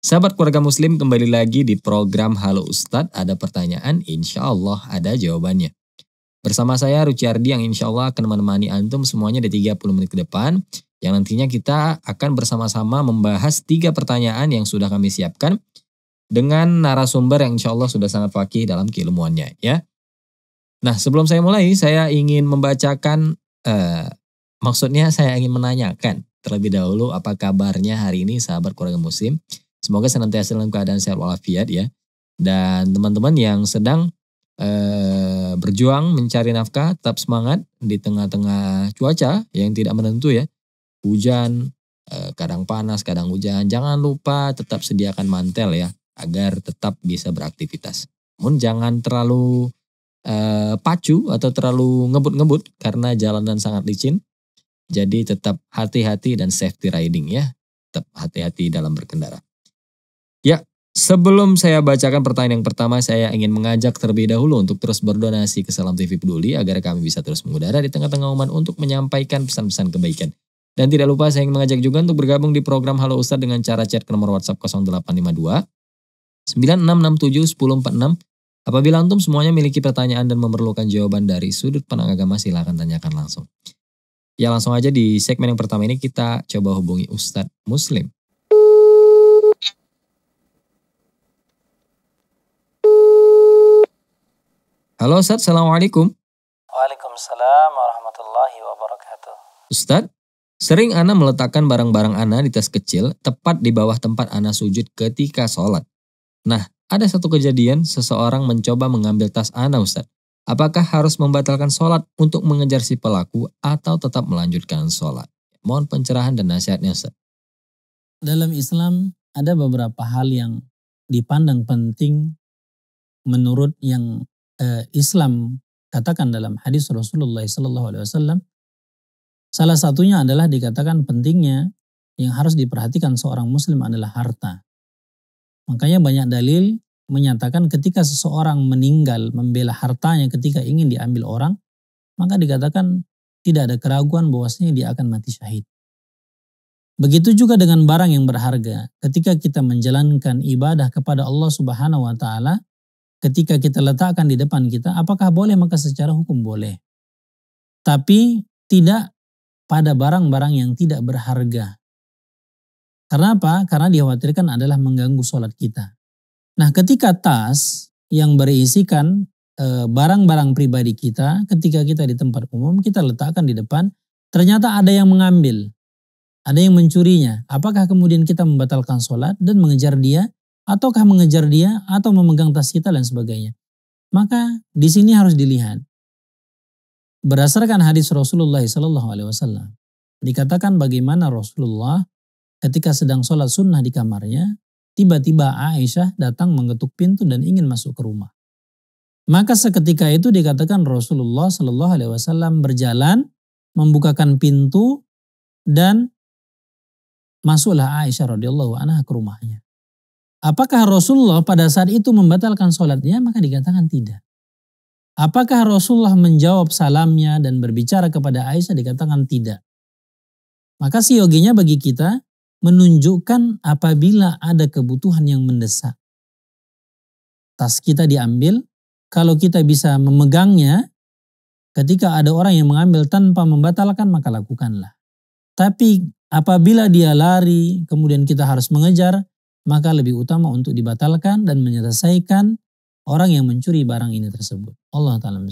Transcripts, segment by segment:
Sahabat keluarga muslim kembali lagi di program Halo Ustadz. Ada pertanyaan, insya Allah ada jawabannya. Bersama saya Ruciardi yang insya Allah akan menemani Antum semuanya di 30 menit ke depan. Yang nantinya kita akan bersama-sama membahas tiga pertanyaan yang sudah kami siapkan. Dengan narasumber yang insya Allah sudah sangat fakih dalam keilmuannya ya. Nah sebelum saya mulai saya ingin membacakan, eh, maksudnya saya ingin menanyakan terlebih dahulu apa kabarnya hari ini sahabat keluarga muslim. Semoga senantiasa dalam keadaan sehat walafiat ya. Dan teman-teman yang sedang eh, berjuang mencari nafkah tetap semangat di tengah-tengah cuaca yang tidak menentu ya. Hujan, eh, kadang panas, kadang hujan. Jangan lupa tetap sediakan mantel ya agar tetap bisa beraktivitas. Namun jangan terlalu eh, pacu atau terlalu ngebut-ngebut karena jalanan sangat licin. Jadi tetap hati-hati dan safety riding ya. Tetap hati-hati dalam berkendara. Sebelum saya bacakan pertanyaan yang pertama, saya ingin mengajak terlebih dahulu untuk terus berdonasi ke Salam TV Peduli agar kami bisa terus mengudara di tengah-tengah umat untuk menyampaikan pesan-pesan kebaikan. Dan tidak lupa saya ingin mengajak juga untuk bergabung di program Halo Ustadz dengan cara chat ke nomor WhatsApp 0852 9667 1046. Apabila antum semuanya memiliki pertanyaan dan memerlukan jawaban dari sudut pandang agama silahkan tanyakan langsung. Ya langsung aja di segmen yang pertama ini kita coba hubungi Ustadz Muslim. Halo Ustaz, Assalamualaikum. Waalaikumsalam warahmatullahi wabarakatuh. Ustaz, sering Ana meletakkan barang-barang Ana di tas kecil tepat di bawah tempat Ana sujud ketika sholat. Nah, ada satu kejadian seseorang mencoba mengambil tas Ana Ustaz. Apakah harus membatalkan sholat untuk mengejar si pelaku atau tetap melanjutkan sholat? Mohon pencerahan dan nasihatnya Ustaz. Dalam Islam ada beberapa hal yang dipandang penting menurut yang uh, Islam katakan dalam hadis Rasulullah Sallallahu Alaihi Wasallam, salah satunya adalah dikatakan pentingnya yang harus diperhatikan seorang Muslim adalah harta. Makanya banyak dalil menyatakan ketika seseorang meninggal membela hartanya ketika ingin diambil orang, maka dikatakan tidak ada keraguan bahwasanya dia akan mati syahid. Begitu juga dengan barang yang berharga. Ketika kita menjalankan ibadah kepada Allah Subhanahu wa taala, ketika kita letakkan di depan kita, apakah boleh? Maka secara hukum boleh. Tapi tidak pada barang-barang yang tidak berharga. Karena apa? Karena dikhawatirkan adalah mengganggu sholat kita. Nah ketika tas yang berisikan eh, barang-barang pribadi kita ketika kita di tempat umum kita letakkan di depan ternyata ada yang mengambil ada yang mencurinya apakah kemudian kita membatalkan sholat dan mengejar dia ataukah mengejar dia atau memegang tas kita dan sebagainya. Maka di sini harus dilihat berdasarkan hadis Rasulullah Shallallahu Alaihi Wasallam dikatakan bagaimana Rasulullah ketika sedang sholat sunnah di kamarnya tiba-tiba Aisyah datang mengetuk pintu dan ingin masuk ke rumah. Maka seketika itu dikatakan Rasulullah Shallallahu Alaihi Wasallam berjalan membukakan pintu dan masuklah Aisyah radhiyallahu anha ke rumahnya. Apakah Rasulullah pada saat itu membatalkan sholatnya? Maka dikatakan tidak. Apakah Rasulullah menjawab salamnya dan berbicara kepada Aisyah? Dikatakan tidak. Maka yoginya bagi kita menunjukkan apabila ada kebutuhan yang mendesak. Tas kita diambil, kalau kita bisa memegangnya, ketika ada orang yang mengambil tanpa membatalkan maka lakukanlah. Tapi apabila dia lari, kemudian kita harus mengejar, maka lebih utama untuk dibatalkan dan menyelesaikan orang yang mencuri barang ini tersebut. Allah Ta'ala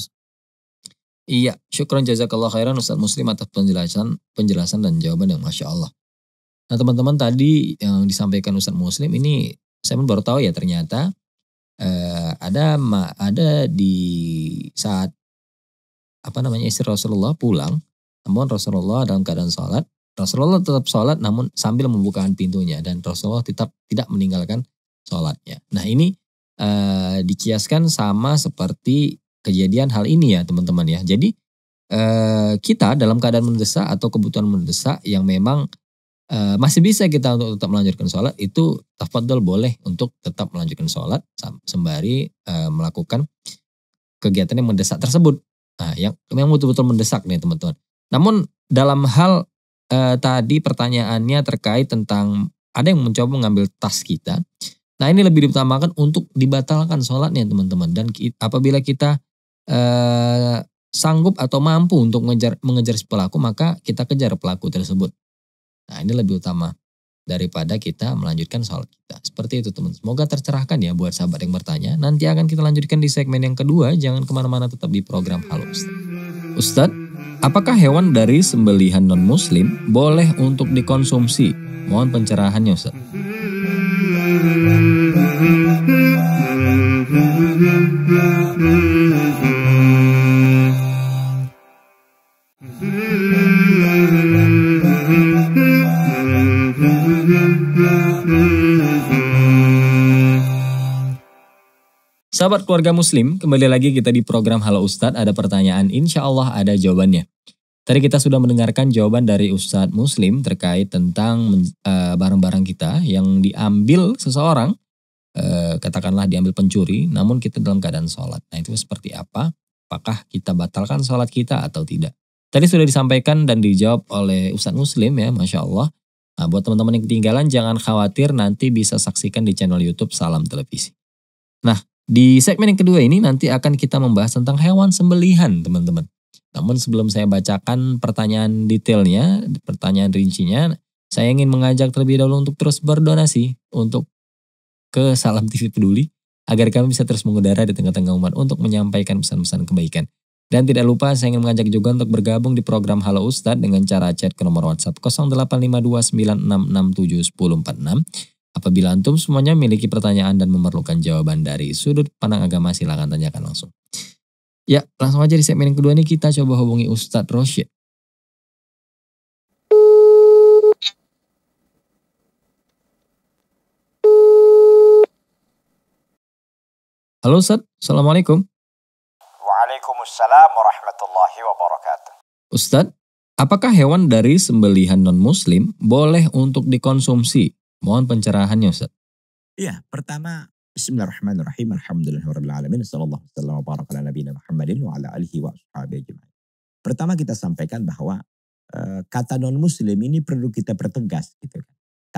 Iya, syukron jazakallah khairan Ustaz Muslim atas penjelasan penjelasan dan jawaban yang Masya Allah. Nah teman-teman tadi yang disampaikan Ustaz Muslim ini saya baru tahu ya ternyata eh, ada ada di saat apa namanya istri Rasulullah pulang namun Rasulullah dalam keadaan sholat Rasulullah tetap sholat namun sambil membukakan pintunya dan Rasulullah tetap tidak meninggalkan sholatnya. Nah ini eh, dikiaskan sama seperti kejadian hal ini ya teman-teman ya. Jadi eh, kita dalam keadaan mendesak atau kebutuhan mendesak yang memang eh, masih bisa kita untuk tetap melanjutkan sholat itu tafadhol boleh untuk tetap melanjutkan sholat sembari melakukan kegiatan yang mendesak tersebut. Nah, yang memang betul-betul mendesak nih teman-teman. Namun dalam hal eh, tadi pertanyaannya terkait tentang ada yang mencoba mengambil tas kita. Nah ini lebih diutamakan untuk dibatalkan sholatnya teman-teman. Dan apabila kita eh, sanggup atau mampu untuk mengejar, mengejar pelaku maka kita kejar pelaku tersebut. Nah ini lebih utama daripada kita melanjutkan sholat kita. Seperti itu teman. Semoga tercerahkan ya buat sahabat yang bertanya. Nanti akan kita lanjutkan di segmen yang kedua. Jangan kemana-mana tetap di program Halo Ustadz. Ustadz, Apakah hewan dari sembelihan non-muslim boleh untuk dikonsumsi? Mohon pencerahannya Ustaz. Mm-hmm. Sahabat keluarga muslim, kembali lagi kita di program Halo Ustadz, ada pertanyaan insya Allah ada jawabannya. Tadi kita sudah mendengarkan jawaban dari Ustadz Muslim terkait tentang eh, barang-barang uh, kita yang diambil seseorang, uh, katakanlah diambil pencuri, namun kita dalam keadaan sholat. Nah itu seperti apa? Apakah kita batalkan sholat kita atau tidak? Tadi sudah disampaikan dan dijawab oleh Ustadz Muslim ya, Masya Allah. Nah, buat teman-teman yang ketinggalan jangan khawatir nanti bisa saksikan di channel YouTube Salam Televisi. Nah, di segmen yang kedua ini nanti akan kita membahas tentang hewan sembelihan teman-teman. Namun sebelum saya bacakan pertanyaan detailnya, pertanyaan rincinya, saya ingin mengajak terlebih dahulu untuk terus berdonasi untuk ke Salam TV Peduli agar kami bisa terus mengudara di tengah-tengah umat untuk menyampaikan pesan-pesan kebaikan. Dan tidak lupa saya ingin mengajak juga untuk bergabung di program Halo Ustadz dengan cara chat ke nomor WhatsApp 085296671046 Apabila antum semuanya memiliki pertanyaan dan memerlukan jawaban dari sudut pandang agama, silahkan tanyakan langsung. Ya, langsung aja di segmen yang kedua ini kita coba hubungi Ustadz Roshid. Halo Ustaz, Assalamualaikum. Waalaikumsalam warahmatullahi wabarakatuh. Ustaz, apakah hewan dari sembelihan non-muslim boleh untuk dikonsumsi Mohon pencerahannya Ustaz. Iya, pertama Bismillahirrahmanirrahim. Alhamdulillahirrahmanirrahim. Assalamualaikum wasallam wa baraka ala nabiyina Muhammadin wa ala alihi wa ashabihi ajma'in. Pertama kita sampaikan bahwa uh, kata non muslim ini perlu kita pertegas gitu kan.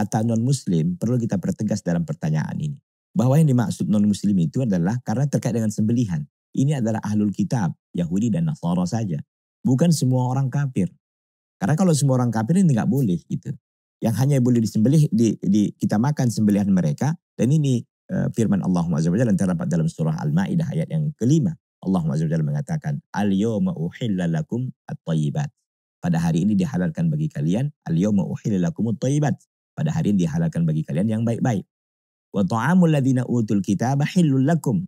Kata non muslim perlu kita pertegas dalam pertanyaan ini. Bahwa yang dimaksud non muslim itu adalah karena terkait dengan sembelihan. Ini adalah ahlul kitab, Yahudi dan Nasara saja. Bukan semua orang kafir. Karena kalau semua orang kafir ini nggak boleh gitu yang hanya boleh disembelih di, di kita makan sembelihan mereka dan ini uh, firman Allah Subhanahu yang terdapat dalam surah Al-Maidah ayat yang kelima Allah Subhanahu mengatakan al yawma uhilla at-thayyibat pada hari ini dihalalkan bagi kalian al yawma uhilla lakum at-thayyibat pada hari ini dihalalkan bagi kalian yang baik-baik wa ta'amul ladzina utul kitaba halul lakum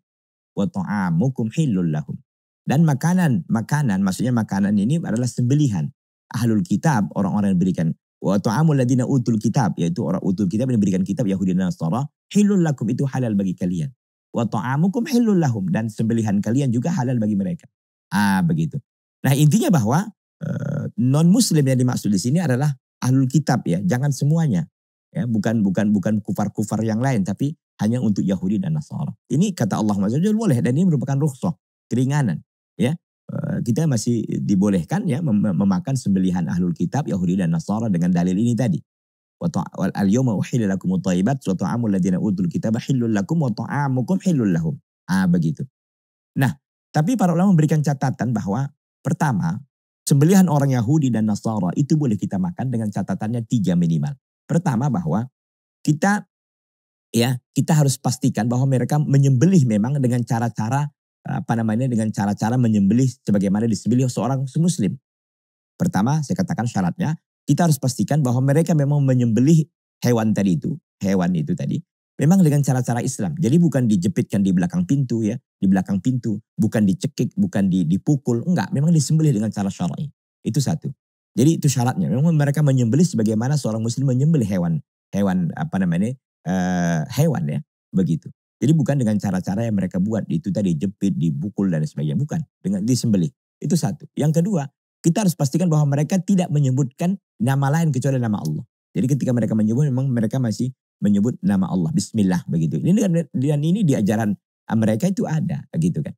wa ta'amukum lahum dan makanan makanan maksudnya makanan ini adalah sembelihan ahlul kitab orang-orang yang diberikan Wa ta'amul ladina utul kitab, yaitu orang utul kitab yang diberikan kitab Yahudi dan Nasara, hilul lakum itu halal bagi kalian. Wa ta'amukum hilul lahum, dan sembelihan kalian juga halal bagi mereka. Ah, begitu. Nah, intinya bahwa eh, non-muslim yang dimaksud di sini adalah ahlul kitab ya, jangan semuanya. Ya, bukan bukan bukan kufar-kufar yang lain, tapi hanya untuk Yahudi dan Nasara. Ini kata Allah Azza boleh dan ini merupakan rukhsah, keringanan. Ya, kita masih dibolehkan ya mem memakan sembelihan ahlul kitab Yahudi dan Nasara dengan dalil ini tadi. Ah begitu. Nah, tapi para ulama memberikan catatan bahwa pertama, sembelihan orang Yahudi dan Nasara itu boleh kita makan dengan catatannya tiga minimal. Pertama bahwa kita ya kita harus pastikan bahwa mereka menyembelih memang dengan cara-cara Eh, apa namanya dengan cara-cara menyembelih sebagaimana disembelih seorang muslim. Pertama, saya katakan syaratnya, kita harus pastikan bahwa mereka memang menyembelih hewan tadi itu, hewan itu tadi memang dengan cara-cara Islam. Jadi bukan dijepitkan di belakang pintu ya, di belakang pintu, bukan dicekik, bukan dipukul, enggak, memang disembelih dengan cara syar'i. Itu satu. Jadi itu syaratnya. Memang mereka menyembelih sebagaimana seorang muslim menyembelih hewan, hewan apa namanya? Eh, hewan ya, begitu. Jadi bukan dengan cara-cara yang mereka buat itu tadi jepit, dibukul dan sebagainya, bukan dengan disembelih. Itu satu. Yang kedua, kita harus pastikan bahwa mereka tidak menyebutkan nama lain kecuali nama Allah. Jadi ketika mereka menyebut memang mereka masih menyebut nama Allah bismillah begitu. Ini dan ini di ajaran ah, mereka itu ada begitu kan.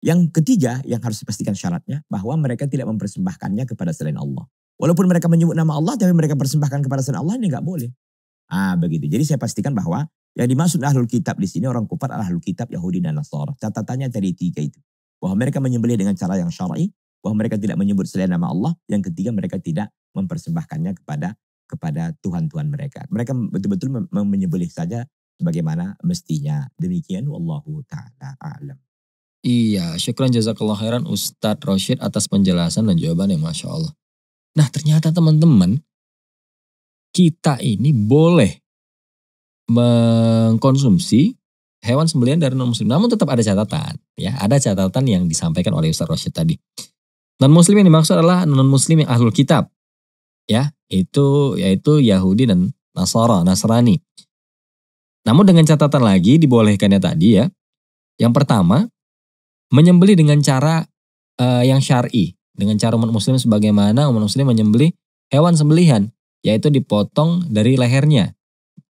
Yang ketiga yang harus dipastikan syaratnya bahwa mereka tidak mempersembahkannya kepada selain Allah. Walaupun mereka menyebut nama Allah tapi mereka persembahkan kepada selain Allah ini nggak boleh. Ah begitu. Jadi saya pastikan bahwa yang dimaksud ahlul kitab di sini orang kufar ahlul kitab Yahudi dan Nasara. Catatannya dari tiga itu. Bahwa mereka menyembelih dengan cara yang syar'i, bahwa mereka tidak menyebut selain nama Allah, yang ketiga mereka tidak mempersembahkannya kepada kepada Tuhan-Tuhan mereka. Mereka betul-betul menyembelih saja sebagaimana mestinya. Demikian wallahu taala alam. Iya, syukran jazakallah khairan Ustadz Roshid atas penjelasan dan jawabannya Masya Allah. Nah ternyata teman-teman kita ini boleh mengkonsumsi hewan sembelian dari non muslim. Namun tetap ada catatan, ya, ada catatan yang disampaikan oleh Ustaz Rashid tadi. Non muslim yang dimaksud adalah non muslim yang ahlul kitab. Ya, itu yaitu Yahudi dan Nasara, Nasrani. Namun dengan catatan lagi dibolehkannya tadi ya. Yang pertama, menyembeli dengan cara uh, yang syar'i, dengan cara umat muslim sebagaimana umat muslim menyembeli hewan sembelihan yaitu dipotong dari lehernya.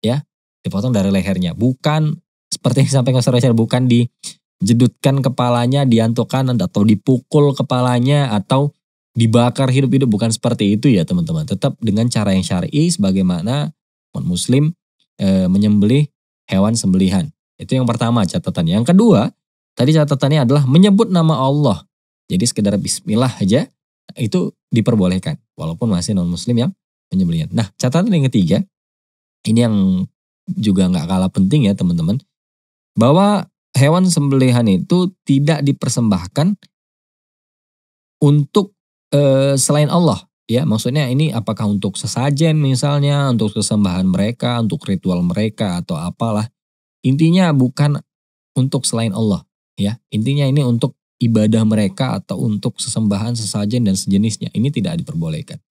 Ya, dipotong dari lehernya. Bukan seperti yang disampaikan Ustaz Rachel, bukan dijedutkan kepalanya, diantukan atau dipukul kepalanya atau dibakar hidup-hidup bukan seperti itu ya teman-teman. Tetap dengan cara yang syar'i sebagaimana muslim e, menyembelih hewan sembelihan. Itu yang pertama catatannya. Yang kedua, tadi catatannya adalah menyebut nama Allah. Jadi sekedar bismillah aja itu diperbolehkan walaupun masih non muslim yang penyembelian. Nah, catatan yang ketiga, ini yang juga nggak kalah penting ya teman-teman, bahwa hewan sembelihan itu tidak dipersembahkan untuk e, selain Allah. Ya, maksudnya ini apakah untuk sesajen misalnya, untuk kesembahan mereka, untuk ritual mereka atau apalah. Intinya bukan untuk selain Allah, ya. Intinya ini untuk ibadah mereka atau untuk sesembahan sesajen dan sejenisnya. Ini tidak diperbolehkan.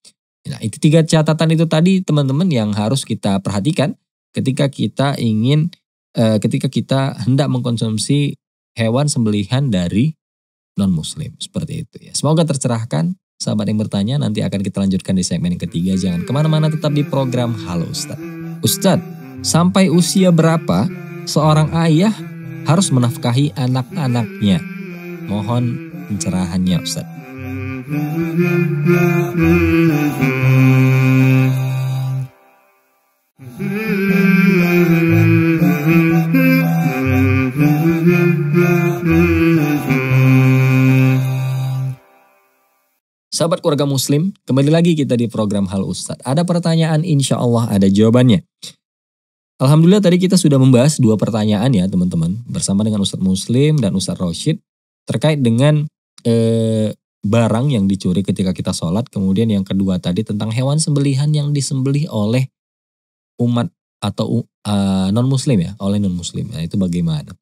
Nah, itu tiga catatan itu tadi teman-teman yang harus kita perhatikan ketika kita ingin eh, ketika kita hendak mengkonsumsi hewan sembelihan dari non muslim seperti itu ya. Semoga tercerahkan sahabat yang bertanya nanti akan kita lanjutkan di segmen yang ketiga. Jangan kemana-mana tetap di program Halo Ustadz. Ustadz, sampai usia berapa seorang ayah harus menafkahi anak-anaknya? Mohon pencerahannya Ustadz. Sahabat keluarga muslim, kembali lagi kita di program Hal Ustadz. Ada pertanyaan insya Allah ada jawabannya. Alhamdulillah tadi kita sudah membahas dua pertanyaan ya teman-teman. Bersama dengan Ustadz Muslim dan Ustadz Roshid. Terkait dengan eh, barang yang dicuri ketika kita sholat. Kemudian yang kedua tadi tentang hewan sembelihan yang disembelih oleh umat atau uh, eh, non muslim ya, oleh non muslim. Nah, itu bagaimana?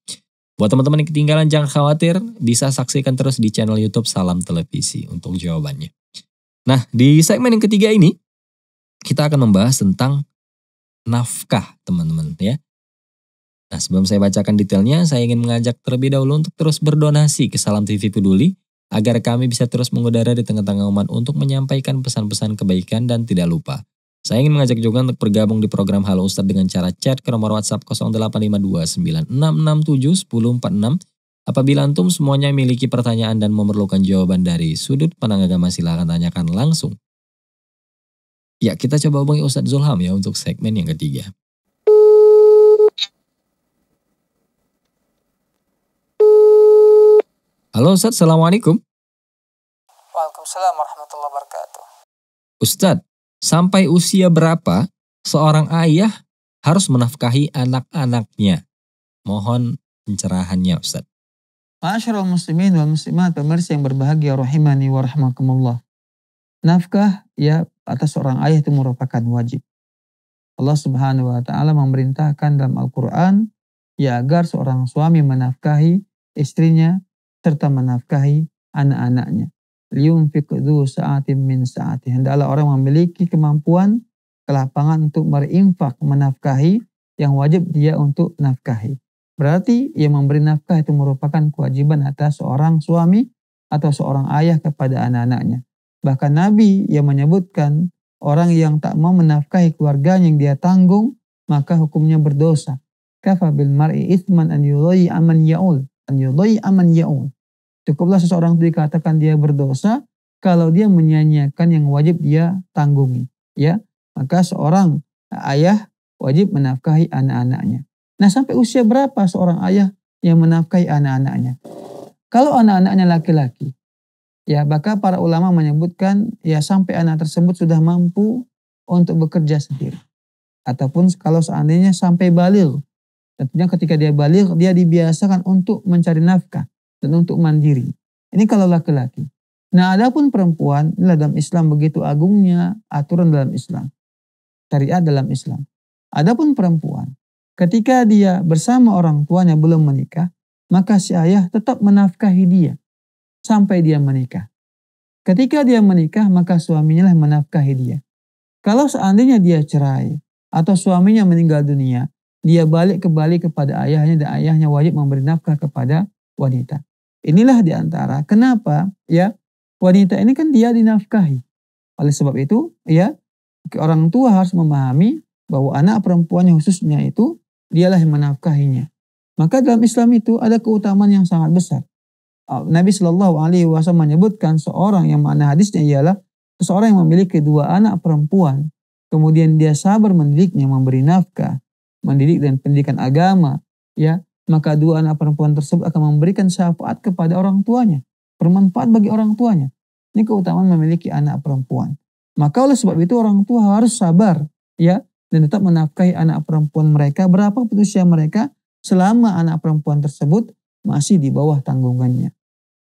Buat teman-teman yang ketinggalan jangan khawatir, bisa saksikan terus di channel YouTube Salam Televisi untuk jawabannya. Nah, di segmen yang ketiga ini kita akan membahas tentang nafkah, teman-teman ya. Nah, sebelum saya bacakan detailnya, saya ingin mengajak terlebih dahulu untuk terus berdonasi ke Salam TV Peduli agar kami bisa terus mengudara di tengah-tengah umat untuk menyampaikan pesan-pesan kebaikan dan tidak lupa. Saya ingin mengajak juga untuk bergabung di program Halo Ustadz dengan cara chat ke nomor WhatsApp 085296671046. Apabila antum semuanya memiliki pertanyaan dan memerlukan jawaban dari sudut pandang agama silahkan tanyakan langsung. Ya kita coba hubungi Ustadz Zulham ya untuk segmen yang ketiga. Halo Ustaz, Assalamualaikum. Waalaikumsalam warahmatullahi wabarakatuh. Ustaz, sampai usia berapa seorang ayah harus menafkahi anak-anaknya? Mohon pencerahannya Ustaz. Ma'asyiral muslimin wal muslimat pemirsa yang berbahagia rahimani wa rahmakumullah. Nafkah ya atas seorang ayah itu merupakan wajib. Allah Subhanahu wa taala memerintahkan dalam Al-Qur'an ya agar seorang suami menafkahi istrinya serta menafkahi anak-anaknya. Liumfik dzu saat min sa'ati. Hendaklah orang memiliki kemampuan, kelapangan untuk berinfak, menafkahi yang wajib dia untuk nafkahi. Berarti ia memberi nafkah itu merupakan kewajiban atas seorang suami atau seorang ayah kepada anak-anaknya. Bahkan Nabi yang menyebutkan orang yang tak mau menafkahi keluarganya yang dia tanggung, maka hukumnya berdosa. Kafabil mar'i isman an yudai aman ya'ul. An yudai aman ya'ul. Cukuplah seseorang itu dikatakan dia berdosa kalau dia menyanyiakan yang wajib dia tanggungi. Ya, maka seorang ayah wajib menafkahi anak-anaknya. Nah sampai usia berapa seorang ayah yang menafkahi anak-anaknya? Kalau anak-anaknya laki-laki, ya maka para ulama menyebutkan ya sampai anak tersebut sudah mampu untuk bekerja sendiri. Ataupun kalau seandainya sampai balil, tentunya ketika dia balil, dia dibiasakan untuk mencari nafkah dan untuk mandiri. Ini kalau laki-laki. Nah, adapun perempuan, dalam Islam begitu agungnya aturan dalam Islam. Syariat dalam Islam. Adapun perempuan, ketika dia bersama orang tuanya belum menikah, maka si ayah tetap menafkahi dia sampai dia menikah. Ketika dia menikah, maka suaminya lah menafkahi dia. Kalau seandainya dia cerai atau suaminya meninggal dunia, dia balik kembali kepada ayahnya dan ayahnya wajib memberi nafkah kepada wanita. Inilah diantara kenapa ya wanita ini kan dia dinafkahi. Oleh sebab itu ya orang tua harus memahami bahwa anak perempuannya khususnya itu dialah yang menafkahinya. Maka dalam Islam itu ada keutamaan yang sangat besar. Ah, Nabi Shallallahu Alaihi Wasallam menyebutkan seorang yang mana hadisnya ialah seorang yang memiliki dua anak perempuan, kemudian dia sabar mendidiknya, memberi nafkah, mendidik dan pendidikan agama, ya maka dua anak perempuan tersebut akan memberikan syafaat kepada orang tuanya, bermanfaat bagi orang tuanya. Ini keutamaan memiliki anak perempuan. Maka oleh sebab itu orang tua harus sabar ya dan tetap menafkahi anak perempuan mereka berapa usia mereka selama anak perempuan tersebut masih di bawah tanggungannya.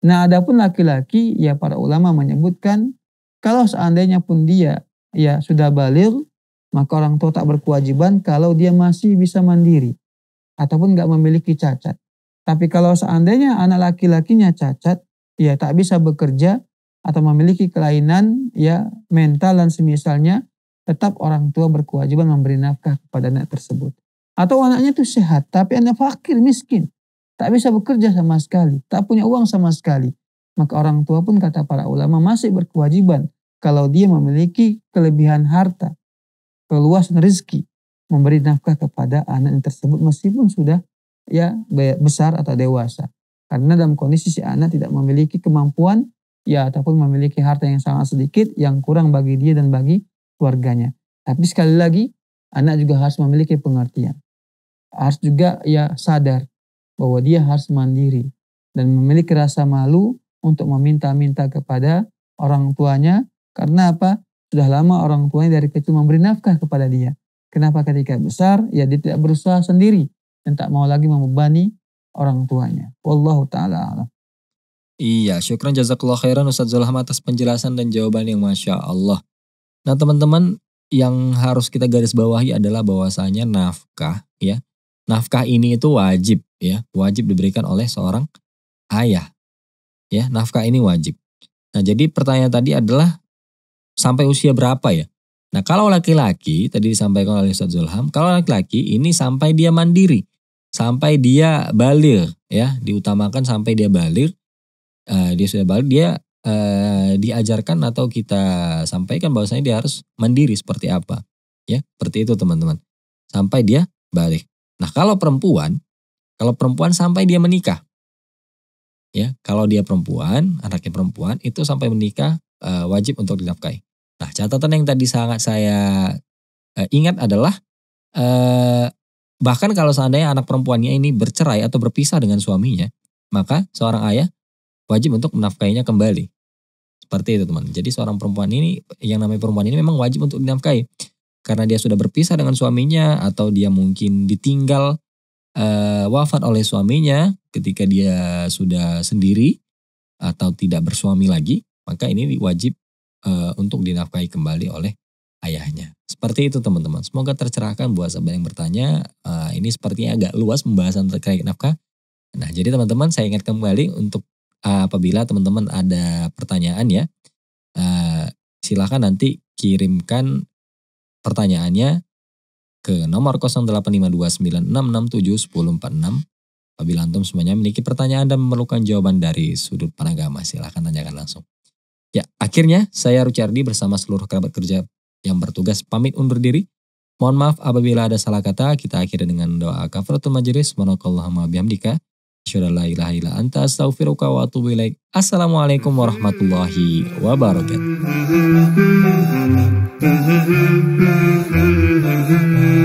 Nah, adapun laki-laki ya para ulama menyebutkan kalau seandainya pun dia ya sudah balil maka orang tua tak berkewajiban kalau dia masih bisa mandiri ataupun nggak memiliki cacat. Tapi kalau seandainya anak laki-lakinya cacat, ya tak bisa bekerja atau memiliki kelainan ya mental dan semisalnya, tetap orang tua berkewajiban memberi nafkah kepada anak tersebut. Atau anaknya itu sehat, tapi anak fakir, miskin. Tak bisa bekerja sama sekali, tak punya uang sama sekali. Maka orang tua pun kata para ulama masih berkewajiban kalau dia memiliki kelebihan harta, keluasan rezeki, memberi nafkah kepada anak yang tersebut meskipun sudah ya besar atau dewasa. Karena dalam kondisi si anak tidak memiliki kemampuan ya ataupun memiliki harta yang sangat sedikit yang kurang bagi dia dan bagi keluarganya. Tapi sekali lagi anak juga harus memiliki pengertian. Harus juga ya sadar bahwa dia harus mandiri dan memiliki rasa malu untuk meminta-minta kepada orang tuanya karena apa? Sudah lama orang tuanya dari kecil memberi nafkah kepada dia. Kenapa ketika besar? Ya dia tidak berusaha sendiri dan tak mau lagi membebani orang tuanya. Wallahu taala alam. Iya, syukran jazakallah khairan Ustaz Zulham atas penjelasan dan jawaban yang Masya Allah. Nah teman-teman, yang harus kita garis bawahi adalah bahwasanya nafkah ya. Nafkah ini itu wajib ya, wajib diberikan oleh seorang ayah. Ya, nafkah ini wajib. Nah jadi pertanyaan tadi adalah sampai usia berapa ya? Nah kalau laki-laki, tadi disampaikan oleh Ustaz Zulham, kalau laki-laki ini sampai dia mandiri, sampai dia balir, ya diutamakan sampai dia balir, uh, dia sudah balir, dia uh, diajarkan atau kita sampaikan bahwasanya dia harus mandiri seperti apa, ya seperti itu teman-teman, sampai dia balik. Nah kalau perempuan, kalau perempuan sampai dia menikah, ya kalau dia perempuan, anaknya perempuan itu sampai menikah eh, wajib untuk dinafkahi. Nah, catatan yang tadi sangat saya uh, ingat adalah uh, bahkan kalau seandainya anak perempuannya ini bercerai atau berpisah dengan suaminya, maka seorang ayah wajib untuk menafkahinya kembali. Seperti itu teman. Jadi seorang perempuan ini yang namanya perempuan ini memang wajib untuk dinafkahi karena dia sudah berpisah dengan suaminya atau dia mungkin ditinggal uh, wafat oleh suaminya ketika dia sudah sendiri atau tidak bersuami lagi, maka ini wajib Eh, untuk dinafkahi kembali oleh ayahnya. Seperti itu teman-teman. Semoga tercerahkan buat sahabat yang bertanya. Uh, ini sepertinya agak luas pembahasan terkait nafkah. Nah jadi teman-teman saya ingat kembali untuk uh, apabila teman-teman ada pertanyaan ya. Uh, silahkan nanti kirimkan pertanyaannya ke nomor 085296671046. Apabila antum semuanya memiliki pertanyaan dan memerlukan jawaban dari sudut pandang agama, silahkan tanyakan langsung. Ya, akhirnya saya Rucardi bersama seluruh kerabat kerja yang bertugas pamit undur diri. Mohon maaf apabila ada salah kata, kita akhiri dengan doa kafaratul majelis. Subhanakallahumma bihamdika. Asyhadu la ilaha illa anta astaghfiruka wa atubu ilaik. Assalamualaikum warahmatullahi wabarakatuh.